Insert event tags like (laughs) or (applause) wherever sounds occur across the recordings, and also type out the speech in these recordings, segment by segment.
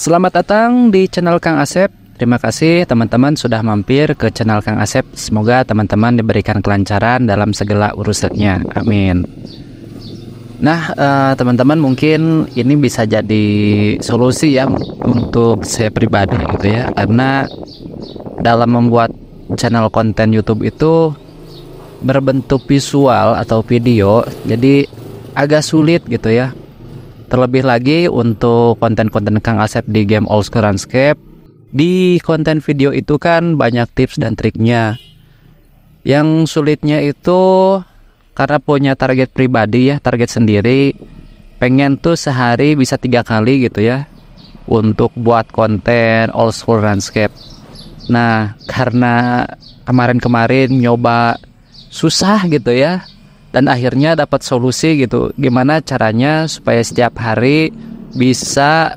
Selamat datang di channel Kang Asep. Terima kasih teman-teman sudah mampir ke channel Kang Asep. Semoga teman-teman diberikan kelancaran dalam segala urusannya. Amin. Nah, eh, teman-teman uh, mungkin ini bisa jadi solusi ya untuk saya pribadi gitu ya. Karena dalam membuat channel konten YouTube itu berbentuk visual atau video, jadi agak sulit gitu ya Terlebih lagi untuk konten-konten Kang Asep di game Old School Landscape, di konten video itu kan banyak tips dan triknya. Yang sulitnya itu karena punya target pribadi ya, target sendiri, pengen tuh sehari bisa tiga kali gitu ya untuk buat konten Old School Landscape. Nah, karena kemarin-kemarin nyoba susah gitu ya dan akhirnya dapat solusi gitu gimana caranya supaya setiap hari bisa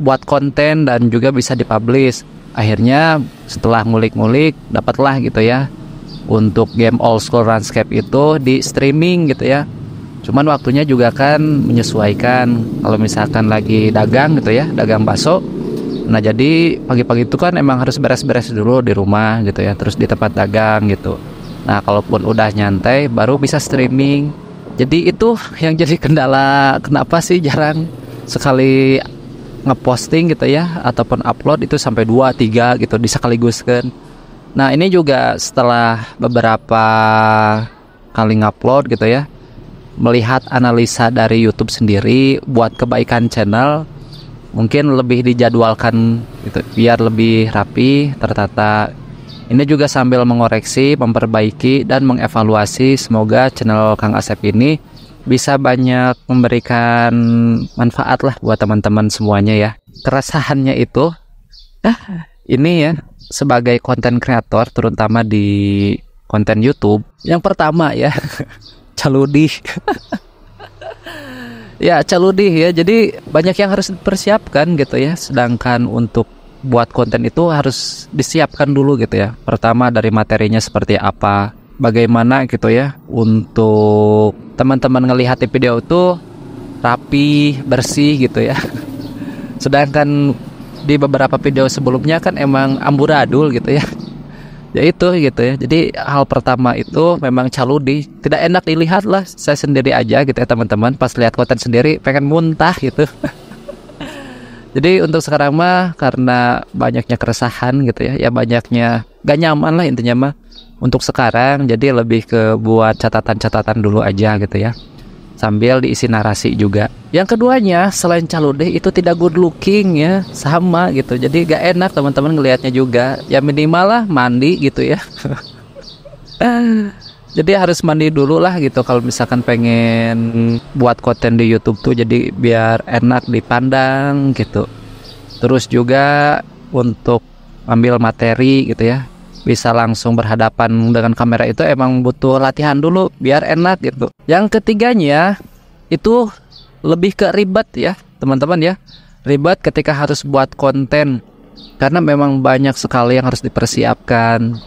buat konten dan juga bisa dipublish akhirnya setelah ngulik-ngulik dapatlah gitu ya untuk game All School Runscape itu di streaming gitu ya cuman waktunya juga kan menyesuaikan kalau misalkan lagi dagang gitu ya dagang bakso nah jadi pagi-pagi itu kan emang harus beres-beres dulu di rumah gitu ya terus di tempat dagang gitu Nah, kalaupun udah nyantai baru bisa streaming. Jadi itu yang jadi kendala kenapa sih jarang sekali ngeposting gitu ya ataupun upload itu sampai 2 3 gitu disekaligus-kan. Nah, ini juga setelah beberapa kali ngupload gitu ya. Melihat analisa dari YouTube sendiri buat kebaikan channel mungkin lebih dijadwalkan gitu biar lebih rapi, tertata ini juga sambil mengoreksi, memperbaiki, dan mengevaluasi. Semoga channel Kang Asep ini bisa banyak memberikan manfaat lah buat teman-teman semuanya ya. Keresahannya itu, ah, ini ya sebagai konten kreator terutama di konten YouTube. Yang pertama ya, (laughs) caludi. (laughs) ya, caludi ya. Jadi banyak yang harus dipersiapkan gitu ya. Sedangkan untuk buat konten itu harus disiapkan dulu gitu ya. Pertama dari materinya seperti apa, bagaimana gitu ya untuk teman-teman ngelihat di video itu rapi, bersih gitu ya. (laughs) Sedangkan di beberapa video sebelumnya kan emang amburadul gitu ya. (laughs) Ya itu gitu ya. Jadi hal pertama itu memang caludi, tidak enak dilihat lah. Saya sendiri aja gitu ya teman-teman. Pas lihat konten sendiri pengen muntah gitu. (laughs) Jadi untuk sekarang mah karena banyaknya keresahan gitu ya, ya banyaknya gak nyaman lah intinya mah untuk sekarang. Jadi lebih ke buat catatan-catatan dulu aja gitu ya. Sambil diisi narasi juga. Yang keduanya selain deh itu tidak good looking ya, sama gitu. Jadi gak enak teman-teman ngelihatnya juga. Ya minimal lah mandi gitu ya. (laughs) jadi harus mandi dulu lah gitu kalau misalkan pengen buat konten di YouTube tuh jadi biar enak dipandang gitu terus juga untuk ambil materi gitu ya bisa langsung berhadapan dengan kamera itu emang butuh latihan dulu biar enak gitu yang ketiganya itu lebih ke ribet ya teman-teman ya ribet ketika harus buat konten karena memang banyak sekali yang harus dipersiapkan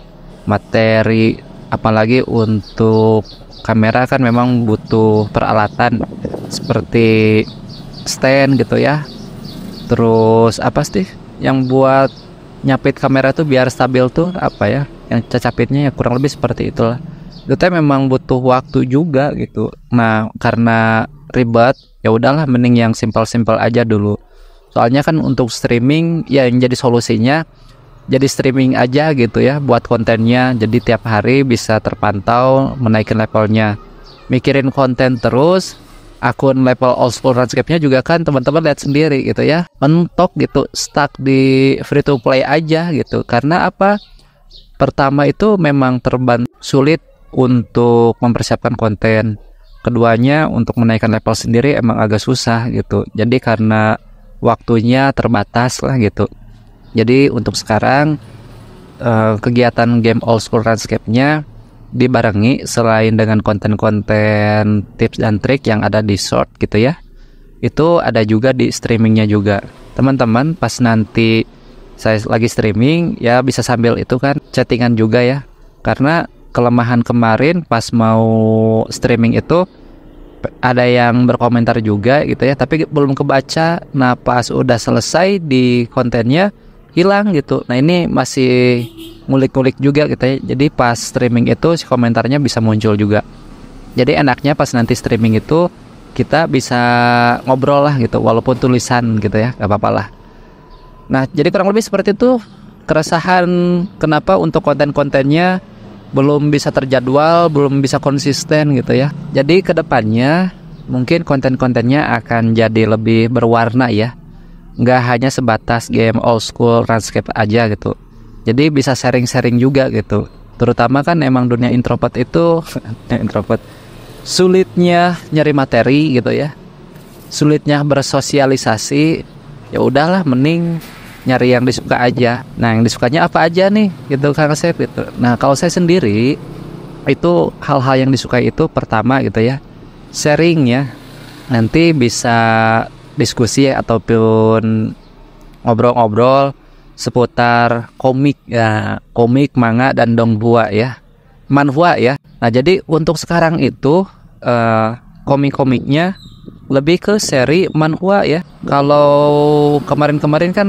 materi apalagi untuk kamera kan memang butuh peralatan seperti stand gitu ya terus apa sih yang buat nyapit kamera tuh biar stabil tuh apa ya yang cacapitnya ya kurang lebih seperti itulah itu memang butuh waktu juga gitu nah karena ribet ya udahlah mending yang simpel-simpel aja dulu soalnya kan untuk streaming ya yang jadi solusinya jadi streaming aja gitu ya buat kontennya jadi tiap hari bisa terpantau menaikin levelnya mikirin konten terus akun level all school landscape-nya juga kan teman-teman lihat sendiri gitu ya mentok gitu stuck di free to play aja gitu karena apa pertama itu memang terban sulit untuk mempersiapkan konten keduanya untuk menaikkan level sendiri emang agak susah gitu jadi karena waktunya terbatas lah gitu jadi untuk sekarang eh, kegiatan game old school landscape-nya dibarengi selain dengan konten-konten tips dan trik yang ada di short gitu ya itu ada juga di streamingnya juga teman-teman pas nanti saya lagi streaming ya bisa sambil itu kan chattingan juga ya karena kelemahan kemarin pas mau streaming itu ada yang berkomentar juga gitu ya tapi belum kebaca nah pas udah selesai di kontennya hilang gitu nah ini masih ngulik-ngulik juga gitu ya jadi pas streaming itu si komentarnya bisa muncul juga jadi enaknya pas nanti streaming itu kita bisa ngobrol lah gitu walaupun tulisan gitu ya gak apa-apa lah nah jadi kurang lebih seperti itu keresahan kenapa untuk konten-kontennya belum bisa terjadwal belum bisa konsisten gitu ya jadi kedepannya mungkin konten-kontennya akan jadi lebih berwarna ya nggak hanya sebatas game old school landscape aja gitu jadi bisa sharing-sharing juga gitu terutama kan emang dunia introvert itu (laughs) eh, introvert sulitnya nyari materi gitu ya sulitnya bersosialisasi ya udahlah mending nyari yang disuka aja nah yang disukanya apa aja nih gitu kan saya gitu nah kalau saya sendiri itu hal-hal yang disukai itu pertama gitu ya sharing ya nanti bisa diskusi ataupun ngobrol-ngobrol seputar komik ya komik manga dan donghua ya manhua ya nah jadi untuk sekarang itu uh, komik-komiknya lebih ke seri manhua ya kalau kemarin-kemarin kan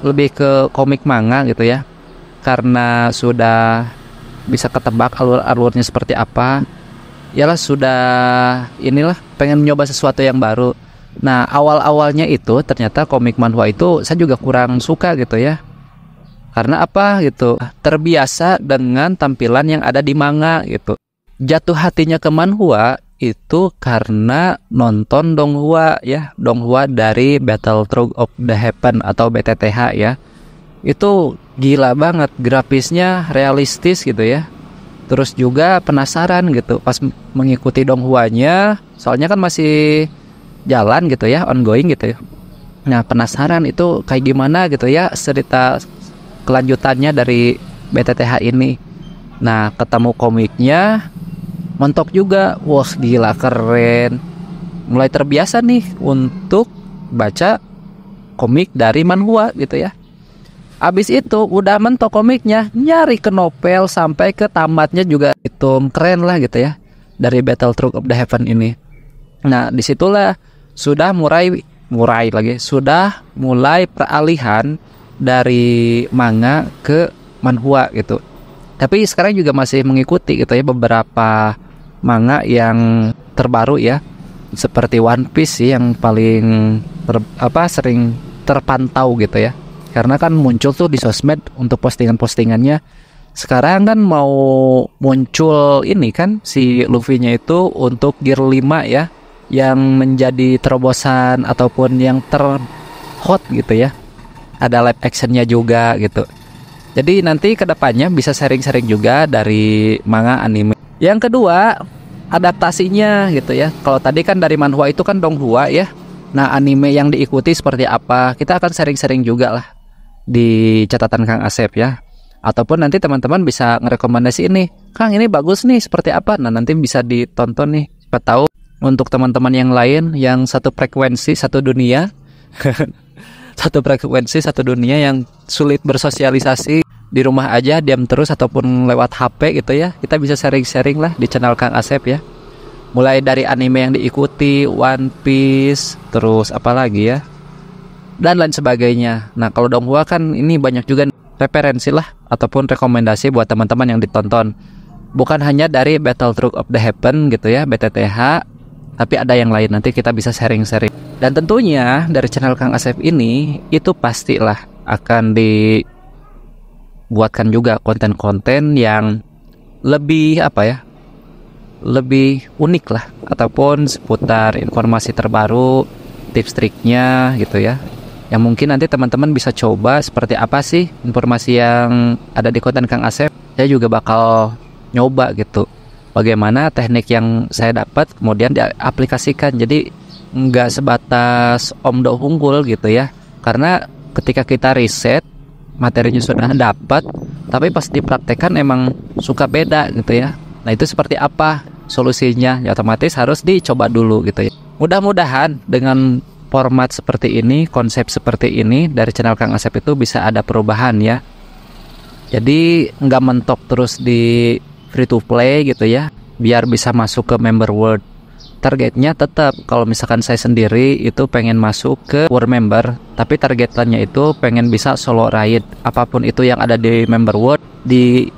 lebih ke komik manga gitu ya karena sudah bisa ketebak alur-alurnya seperti apa ialah sudah inilah pengen nyoba sesuatu yang baru Nah, awal-awalnya itu ternyata komik manhwa itu saya juga kurang suka gitu ya. Karena apa gitu? Terbiasa dengan tampilan yang ada di manga gitu. Jatuh hatinya ke manhwa itu karena nonton Donghua ya, Donghua dari Battle Truck of the Heaven atau BTTH ya. Itu gila banget grafisnya realistis gitu ya. Terus juga penasaran gitu pas mengikuti Donghuanya, soalnya kan masih jalan gitu ya ongoing gitu ya nah penasaran itu kayak gimana gitu ya cerita kelanjutannya dari BTTH ini nah ketemu komiknya mentok juga wah gila keren mulai terbiasa nih untuk baca komik dari manhua gitu ya Abis itu udah mentok komiknya nyari ke novel sampai ke tamatnya juga itu keren lah gitu ya dari Battle Truck of the Heaven ini. Nah disitulah sudah murai murai lagi sudah mulai peralihan dari manga ke manhua gitu. Tapi sekarang juga masih mengikuti gitu ya beberapa manga yang terbaru ya seperti One Piece sih yang paling ter, apa sering terpantau gitu ya. Karena kan muncul tuh di sosmed untuk postingan-postingannya sekarang kan mau muncul ini kan si Luffy-nya itu untuk gear 5 ya yang menjadi terobosan ataupun yang terhot gitu ya ada live actionnya juga gitu jadi nanti kedepannya bisa sharing-sharing juga dari manga anime yang kedua adaptasinya gitu ya kalau tadi kan dari manhwa itu kan donghua ya nah anime yang diikuti seperti apa kita akan sharing-sharing juga lah di catatan Kang Asep ya ataupun nanti teman-teman bisa ngerekomendasi ini Kang ini bagus nih seperti apa nah nanti bisa ditonton nih siapa tahu untuk teman-teman yang lain yang satu frekuensi satu dunia (laughs) satu frekuensi satu dunia yang sulit bersosialisasi di rumah aja diam terus ataupun lewat HP gitu ya kita bisa sharing-sharing lah di channel Kang Asep ya mulai dari anime yang diikuti One Piece terus apa lagi ya dan lain sebagainya nah kalau Donghua kan ini banyak juga referensi lah ataupun rekomendasi buat teman-teman yang ditonton bukan hanya dari Battle Truck of the Heaven gitu ya BTTH tapi ada yang lain nanti kita bisa sharing-sharing. Dan tentunya dari channel Kang Asep ini itu pastilah akan dibuatkan juga konten-konten yang lebih apa ya? lebih unik lah ataupun seputar informasi terbaru, tips triknya gitu ya. Yang mungkin nanti teman-teman bisa coba seperti apa sih informasi yang ada di konten Kang Asep. Saya juga bakal nyoba gitu bagaimana teknik yang saya dapat kemudian diaplikasikan jadi nggak sebatas omdo unggul gitu ya karena ketika kita riset materinya sudah dapat tapi pas dipraktekkan emang suka beda gitu ya nah itu seperti apa solusinya ya otomatis harus dicoba dulu gitu ya mudah-mudahan dengan format seperti ini konsep seperti ini dari channel Kang Asep itu bisa ada perubahan ya jadi nggak mentok terus di free to play gitu ya biar bisa masuk ke member world targetnya tetap kalau misalkan saya sendiri itu pengen masuk ke world member tapi targetannya itu pengen bisa solo raid apapun itu yang ada di member world di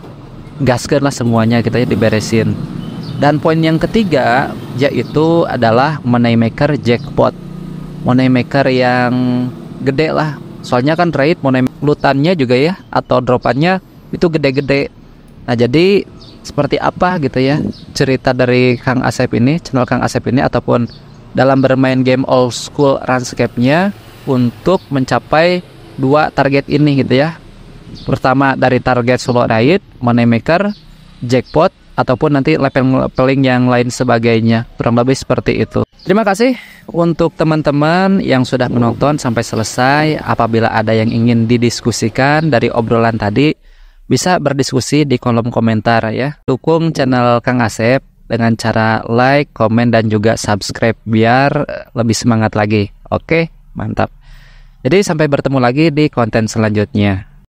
gaskan lah semuanya kita gitu ya, diberesin dan poin yang ketiga yaitu adalah money maker jackpot money maker yang gede lah soalnya kan raid money lutannya juga ya atau dropannya itu gede-gede nah jadi seperti apa gitu ya cerita dari Kang Asep ini, channel Kang Asep ini ataupun dalam bermain game old school RuneScape-nya untuk mencapai dua target ini gitu ya. Pertama dari target solo raid, money maker, jackpot ataupun nanti leveling-leveling yang lain sebagainya. Kurang lebih seperti itu. Terima kasih untuk teman-teman yang sudah menonton sampai selesai. Apabila ada yang ingin didiskusikan dari obrolan tadi, bisa berdiskusi di kolom komentar ya. Dukung channel Kang Asep dengan cara like, komen, dan juga subscribe biar lebih semangat lagi. Oke, mantap. Jadi sampai bertemu lagi di konten selanjutnya.